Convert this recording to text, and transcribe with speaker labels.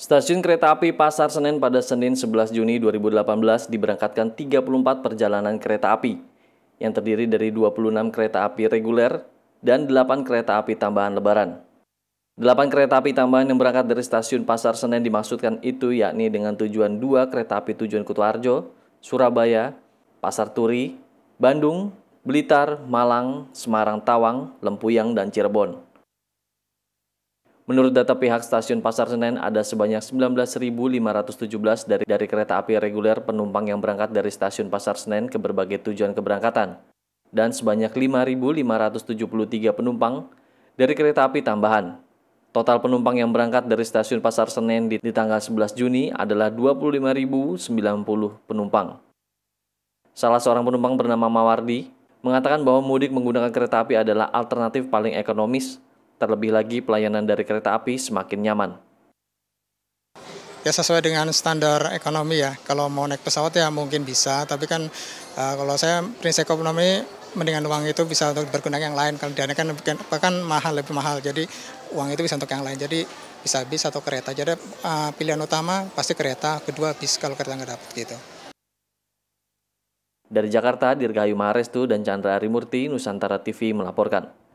Speaker 1: Stasiun kereta api Pasar Senen pada Senin 11 Juni 2018 diberangkatkan 34 perjalanan kereta api yang terdiri dari 26 kereta api reguler dan 8 kereta api tambahan lebaran. 8 kereta api tambahan yang berangkat dari stasiun Pasar Senen dimaksudkan itu yakni dengan tujuan 2 kereta api tujuan Kutuarjo, Surabaya, Pasar Turi, Bandung, Blitar, Malang, Semarang Tawang, Lempuyang, dan Cirebon. Menurut data pihak stasiun Pasar Senen, ada sebanyak 19.517 dari, dari kereta api reguler penumpang yang berangkat dari stasiun Pasar Senen ke berbagai tujuan keberangkatan, dan sebanyak 5.573 penumpang dari kereta api tambahan. Total penumpang yang berangkat dari stasiun Pasar Senen di, di tanggal 11 Juni adalah 25.090 penumpang. Salah seorang penumpang bernama Mawardi mengatakan bahwa mudik menggunakan kereta api adalah alternatif paling ekonomis Terlebih lagi pelayanan dari kereta api semakin nyaman.
Speaker 2: Ya sesuai dengan standar ekonomi ya. Kalau mau naik pesawat ya mungkin bisa, tapi kan uh, kalau saya prinsip ekonomi mendingan uang itu bisa untuk berguna yang lain. Kalau dana kan bahkan mahal lebih mahal. Jadi uang itu bisa untuk yang lain. Jadi bisa bis atau kereta. Jadi uh, pilihan utama pasti kereta, kedua bis kalau kereta nggak dapat gitu.
Speaker 1: Dari Jakarta, Dirgahayu Maharestu dan Chandra Arimurti, Nusantara TV melaporkan.